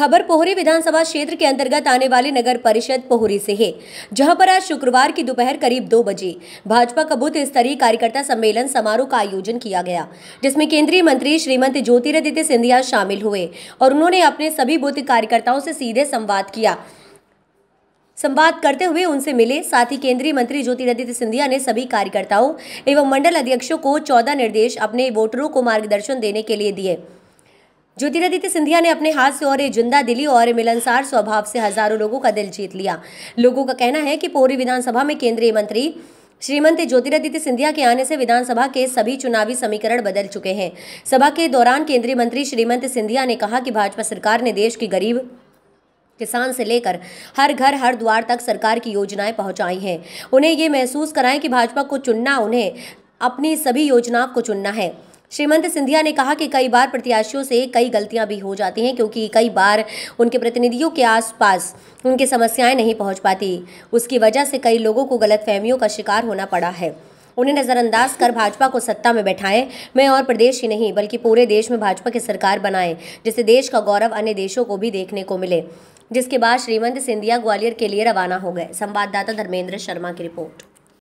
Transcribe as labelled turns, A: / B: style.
A: खबर पोहरी विधानसभा क्षेत्र के अंतर्गत आने वाले नगर परिषद पोहरी से है जहां पर आज शुक्रवार की दोपहर करीब दो बजे भाजपा का बूथ स्तरीय कार्यकर्ता सम्मेलन समारोह का आयोजन किया गया जिसमें केंद्रीय मंत्री श्रीमंत ज्योतिरादित्य सिंधिया शामिल हुए और उन्होंने अपने सभी बूथ कार्यकर्ताओं से सीधे संवाद किया संवाद करते हुए उनसे मिले साथ ही केंद्रीय मंत्री ज्योतिरादित्य सिंधिया ने सभी कार्यकर्ताओं एवं मंडल अध्यक्षों को चौदह निर्देश अपने वोटरों को मार्गदर्शन देने के लिए दिए ज्योतिरादित्य सिंधिया ने अपने हाथ से और जिंदा दिली और मिलनसार स्वभाव से हजारों लोगों का दिल जीत लिया लोगों का कहना है कि पूरी विधानसभा में केंद्रीय मंत्री श्रीमंत ज्योतिरादित्य सिंधिया के आने से विधानसभा के सभी चुनावी समीकरण बदल चुके हैं सभा के दौरान केंद्रीय मंत्री श्रीमंत सिंधिया ने कहा कि भाजपा सरकार ने देश की गरीब किसान से लेकर हर घर हर द्वार तक सरकार की योजनाएं पहुंचाई हैं उन्हें ये महसूस कराएं कि भाजपा को चुनना उन्हें अपनी सभी योजनाओं को चुनना है श्रीमंत सिंधिया ने कहा कि कई बार प्रत्याशियों से कई गलतियां भी हो जाती हैं क्योंकि कई बार उनके प्रतिनिधियों के आसपास उनकी समस्याएं नहीं पहुंच पाती उसकी वजह से कई लोगों को गलत फहमियों का शिकार होना पड़ा है उन्हें नज़रअंदाज कर भाजपा को सत्ता में बैठाएं मैं और प्रदेश ही नहीं बल्कि पूरे देश में भाजपा की सरकार बनाएं जिससे देश का गौरव अन्य देशों को भी देखने को मिले जिसके बाद श्रीमंत सिंधिया ग्वालियर के लिए रवाना हो गए संवाददाता धर्मेंद्र शर्मा की रिपोर्ट